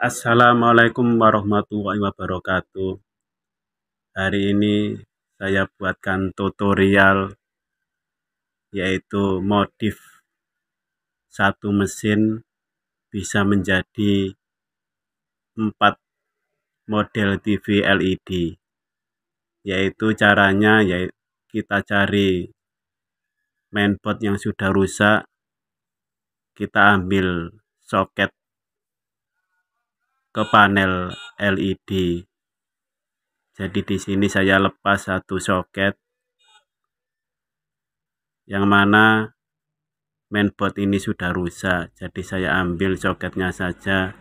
Assalamualaikum warahmatullahi wabarakatuh. Hari ini saya buatkan tutorial yaitu modif satu mesin bisa menjadi empat model TV LED. Yaitu caranya yaitu kita cari mainboard yang sudah rusak, kita ambil soket ke panel LED. Jadi di sini saya lepas satu soket yang mana mainboard ini sudah rusak. Jadi saya ambil soketnya saja.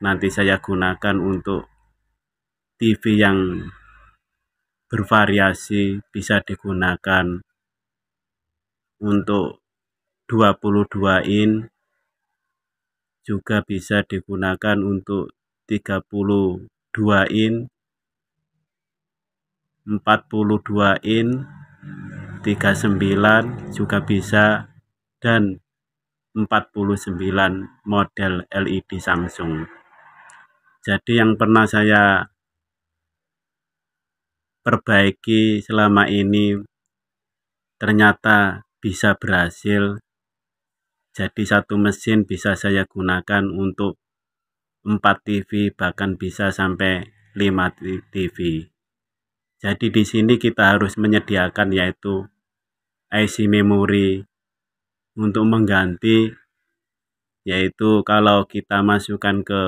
Nanti saya gunakan untuk TV yang bervariasi bisa digunakan untuk 22 in juga bisa digunakan untuk 32 in 42 in 39 juga bisa dan 49 model LED Samsung jadi yang pernah saya perbaiki selama ini ternyata bisa berhasil jadi satu mesin bisa saya gunakan untuk 4 TV bahkan bisa sampai 5 TV. Jadi di sini kita harus menyediakan yaitu IC memory untuk mengganti yaitu kalau kita masukkan ke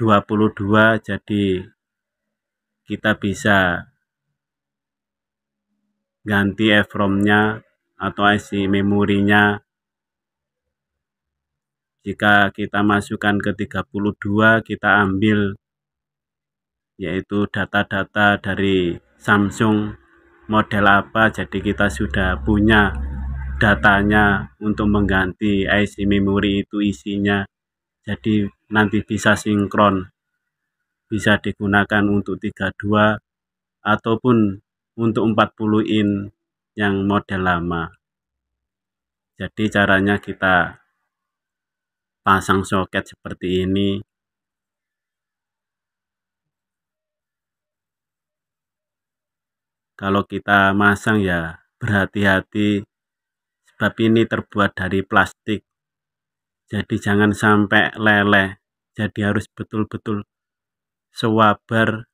22 jadi kita bisa ganti EFROM-nya atau IC memorinya jika kita masukkan ke 32 kita ambil yaitu data-data dari Samsung model apa jadi kita sudah punya datanya untuk mengganti IC memory itu isinya jadi nanti bisa sinkron bisa digunakan untuk 32 ataupun untuk 40 in yang model lama jadi caranya kita pasang soket seperti ini kalau kita masang ya berhati-hati sebab ini terbuat dari plastik jadi jangan sampai leleh jadi harus betul-betul sewabar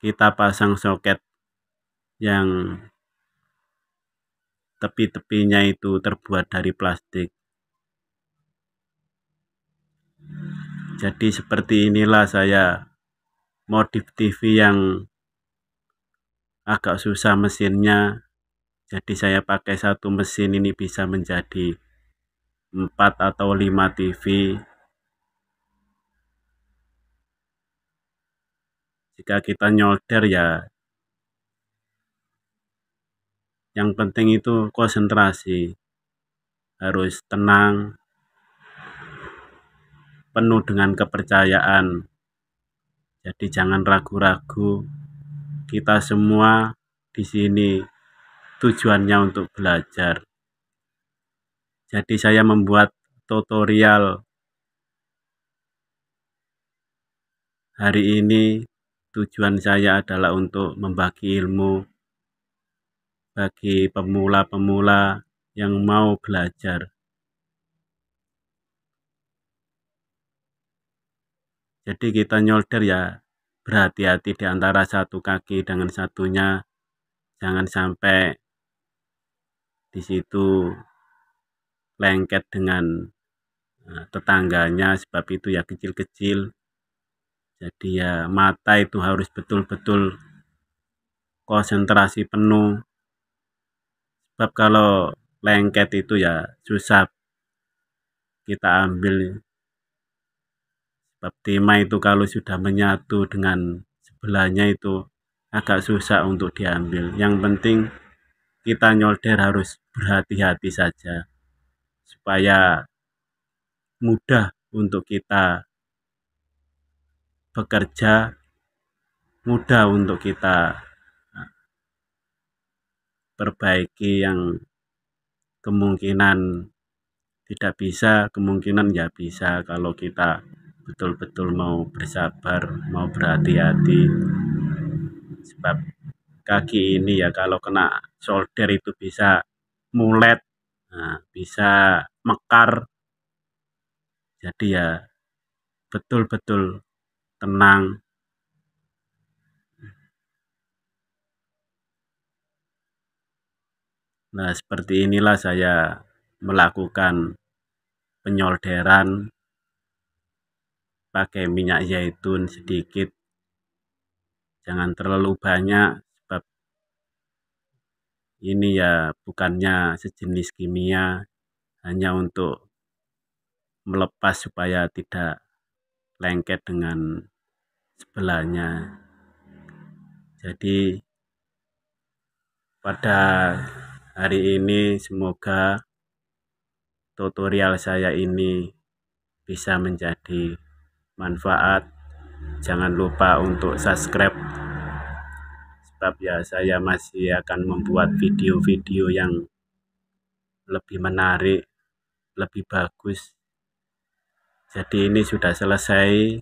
kita pasang soket yang tepi-tepinya itu terbuat dari plastik jadi seperti inilah saya modif TV yang agak susah mesinnya. Jadi saya pakai satu mesin ini bisa menjadi 4 atau 5 TV. Jika kita nyolder ya yang penting itu konsentrasi harus tenang penuh dengan kepercayaan. Jadi jangan ragu-ragu. Kita semua di sini tujuannya untuk belajar. Jadi saya membuat tutorial hari ini tujuan saya adalah untuk membagi ilmu bagi pemula-pemula yang mau belajar. Jadi kita nyolder ya berhati-hati di antara satu kaki dengan satunya. Jangan sampai di situ lengket dengan eh, tetangganya sebab itu ya kecil-kecil. Jadi ya mata itu harus betul-betul konsentrasi penuh. Sebab kalau lengket itu ya susah kita ambil Sebab tema itu kalau sudah menyatu dengan sebelahnya itu agak susah untuk diambil. Yang penting kita nyolder harus berhati-hati saja supaya mudah untuk kita bekerja, mudah untuk kita ah, perbaiki yang kemungkinan tidak bisa, kemungkinan ya bisa kalau kita betul-betul mau bersabar, mau berhati-hati. Sebab kaki ini ya kalau kena solder itu bisa mulet, nah, bisa mekar. Jadi ya betul-betul tenang. Nah, seperti inilah saya melakukan penyolderan pakai minyak zaitun sedikit jangan terlalu banyak sebab ini ya bukannya sejenis kimia hanya untuk melepas supaya tidak lengket dengan sebelahnya jadi pada hari ini semoga tutorial saya ini bisa menjadi manfaat jangan lupa untuk subscribe sebab ya saya masih akan membuat video-video yang lebih menarik lebih bagus jadi ini sudah selesai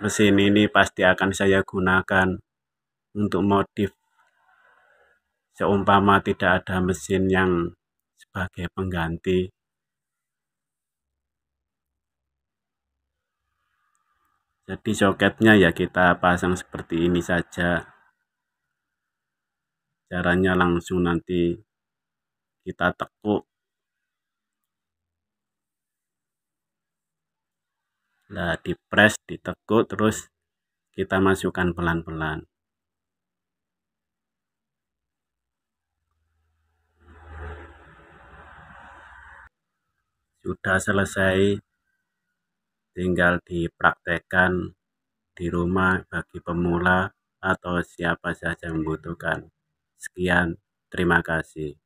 mesin ini pasti akan saya gunakan untuk motif seumpama tidak ada mesin yang sebagai pengganti jadi soketnya ya kita pasang seperti ini saja caranya langsung nanti kita tekuk nah di press ditekuk terus kita masukkan pelan-pelan sudah selesai tinggal dipraktekkan di rumah bagi pemula atau siapa saja yang membutuhkan. Sekian, terima kasih.